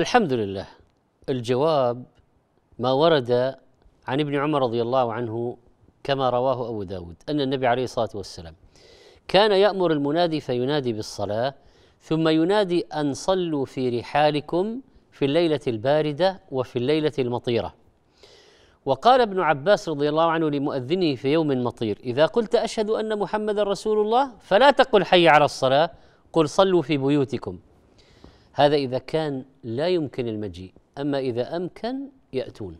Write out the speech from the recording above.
الحمد لله الجواب ما ورد عن ابن عمر رضي الله عنه كما رواه أبو داود أن النبي عليه الصلاة والسلام كان يأمر المنادي فينادي بالصلاة ثم ينادي أن صلوا في رحالكم في الليلة الباردة وفي الليلة المطيرة وقال ابن عباس رضي الله عنه لمؤذنه في يوم مطير إذا قلت أشهد أن محمدا رسول الله فلا تقل حي على الصلاة قل صلوا في بيوتكم هذا إذا كان لا يمكن المجيء أما إذا أمكن يأتون